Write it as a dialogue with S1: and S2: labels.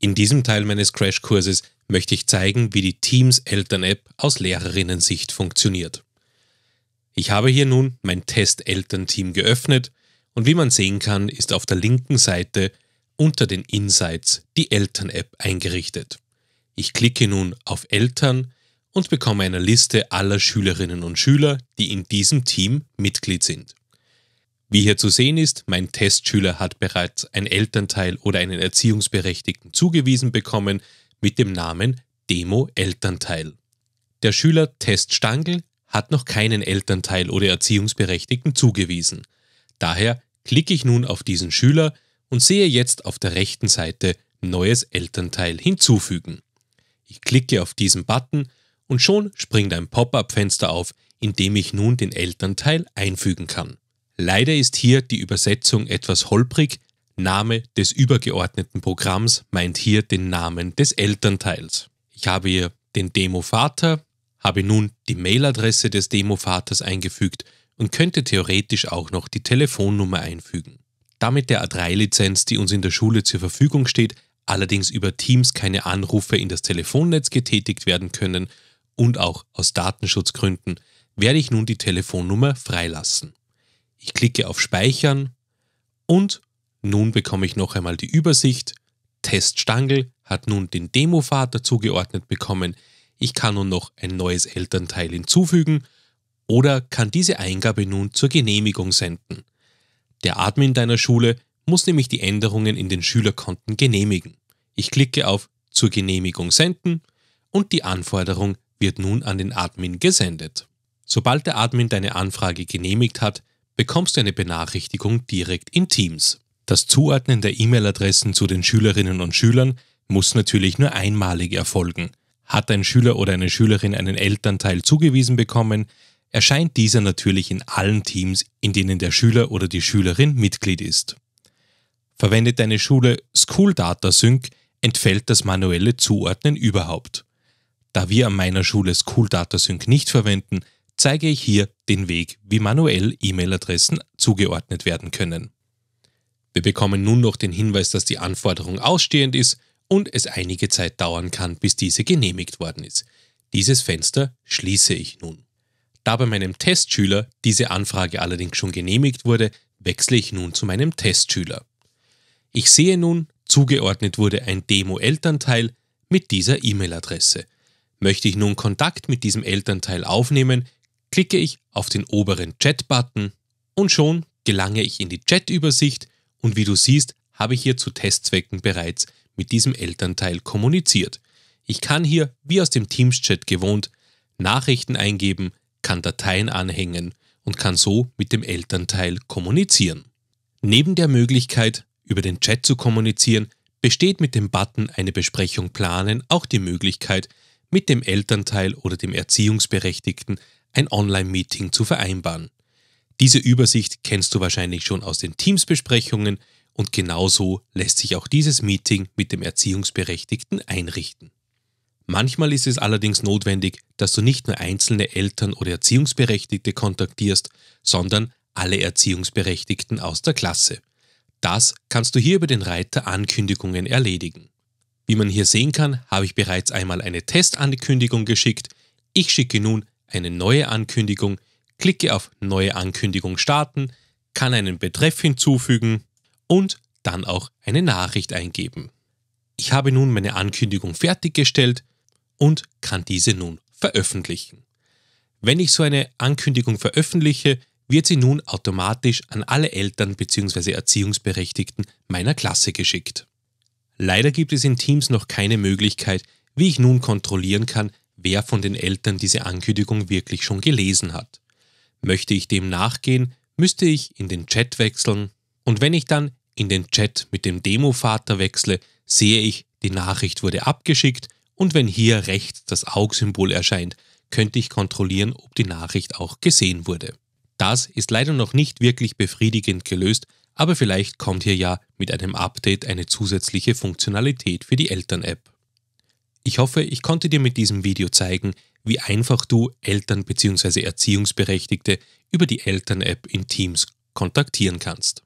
S1: In diesem Teil meines Crashkurses möchte ich zeigen, wie die Teams Eltern-App aus Lehrerinnensicht funktioniert. Ich habe hier nun mein Test-Eltern-Team geöffnet und wie man sehen kann, ist auf der linken Seite unter den Insights die Eltern-App eingerichtet. Ich klicke nun auf Eltern und bekomme eine Liste aller Schülerinnen und Schüler, die in diesem Team Mitglied sind. Wie hier zu sehen ist, mein Testschüler hat bereits ein Elternteil oder einen Erziehungsberechtigten zugewiesen bekommen mit dem Namen Demo Elternteil. Der Schüler Test Stangl hat noch keinen Elternteil oder Erziehungsberechtigten zugewiesen. Daher klicke ich nun auf diesen Schüler und sehe jetzt auf der rechten Seite Neues Elternteil hinzufügen. Ich klicke auf diesen Button und schon springt ein Pop-up-Fenster auf, in dem ich nun den Elternteil einfügen kann. Leider ist hier die Übersetzung etwas holprig. Name des übergeordneten Programms meint hier den Namen des Elternteils. Ich habe hier den Demo-Vater, habe nun die Mailadresse des Demo-Vaters eingefügt und könnte theoretisch auch noch die Telefonnummer einfügen. Da mit der A3-Lizenz, die uns in der Schule zur Verfügung steht, allerdings über Teams keine Anrufe in das Telefonnetz getätigt werden können und auch aus Datenschutzgründen, werde ich nun die Telefonnummer freilassen ich klicke auf Speichern und nun bekomme ich noch einmal die Übersicht. Teststangel hat nun den Demovater zugeordnet bekommen. Ich kann nun noch ein neues Elternteil hinzufügen oder kann diese Eingabe nun zur Genehmigung senden. Der Admin deiner Schule muss nämlich die Änderungen in den Schülerkonten genehmigen. Ich klicke auf zur Genehmigung senden und die Anforderung wird nun an den Admin gesendet. Sobald der Admin deine Anfrage genehmigt hat, bekommst du eine Benachrichtigung direkt in Teams. Das Zuordnen der E-Mail-Adressen zu den Schülerinnen und Schülern muss natürlich nur einmalig erfolgen. Hat ein Schüler oder eine Schülerin einen Elternteil zugewiesen bekommen, erscheint dieser natürlich in allen Teams, in denen der Schüler oder die Schülerin Mitglied ist. Verwendet deine Schule School Data Sync, entfällt das manuelle Zuordnen überhaupt. Da wir an meiner Schule School Data Sync nicht verwenden, zeige ich hier den Weg, wie manuell E-Mail-Adressen zugeordnet werden können. Wir bekommen nun noch den Hinweis, dass die Anforderung ausstehend ist und es einige Zeit dauern kann, bis diese genehmigt worden ist. Dieses Fenster schließe ich nun. Da bei meinem Testschüler diese Anfrage allerdings schon genehmigt wurde, wechsle ich nun zu meinem Testschüler. Ich sehe nun, zugeordnet wurde ein Demo-Elternteil mit dieser E-Mail-Adresse. Möchte ich nun Kontakt mit diesem Elternteil aufnehmen, klicke ich auf den oberen Chat-Button und schon gelange ich in die Chat-Übersicht und wie du siehst, habe ich hier zu Testzwecken bereits mit diesem Elternteil kommuniziert. Ich kann hier, wie aus dem Teams-Chat gewohnt, Nachrichten eingeben, kann Dateien anhängen und kann so mit dem Elternteil kommunizieren. Neben der Möglichkeit, über den Chat zu kommunizieren, besteht mit dem Button eine Besprechung planen auch die Möglichkeit, mit dem Elternteil oder dem Erziehungsberechtigten ein Online-Meeting zu vereinbaren. Diese Übersicht kennst du wahrscheinlich schon aus den Teams-Besprechungen und genauso lässt sich auch dieses Meeting mit dem Erziehungsberechtigten einrichten. Manchmal ist es allerdings notwendig, dass du nicht nur einzelne Eltern oder Erziehungsberechtigte kontaktierst, sondern alle Erziehungsberechtigten aus der Klasse. Das kannst du hier über den Reiter Ankündigungen erledigen. Wie man hier sehen kann, habe ich bereits einmal eine Testankündigung geschickt. Ich schicke nun eine neue Ankündigung, klicke auf Neue Ankündigung starten, kann einen Betreff hinzufügen und dann auch eine Nachricht eingeben. Ich habe nun meine Ankündigung fertiggestellt und kann diese nun veröffentlichen. Wenn ich so eine Ankündigung veröffentliche, wird sie nun automatisch an alle Eltern bzw. Erziehungsberechtigten meiner Klasse geschickt. Leider gibt es in Teams noch keine Möglichkeit, wie ich nun kontrollieren kann, wer von den Eltern diese Ankündigung wirklich schon gelesen hat. Möchte ich dem nachgehen, müsste ich in den Chat wechseln und wenn ich dann in den Chat mit dem Demo-Vater wechsle, sehe ich, die Nachricht wurde abgeschickt und wenn hier rechts das Augsymbol erscheint, könnte ich kontrollieren, ob die Nachricht auch gesehen wurde. Das ist leider noch nicht wirklich befriedigend gelöst, aber vielleicht kommt hier ja mit einem Update eine zusätzliche Funktionalität für die Eltern-App. Ich hoffe, ich konnte dir mit diesem Video zeigen, wie einfach du Eltern bzw. Erziehungsberechtigte über die Eltern-App in Teams kontaktieren kannst.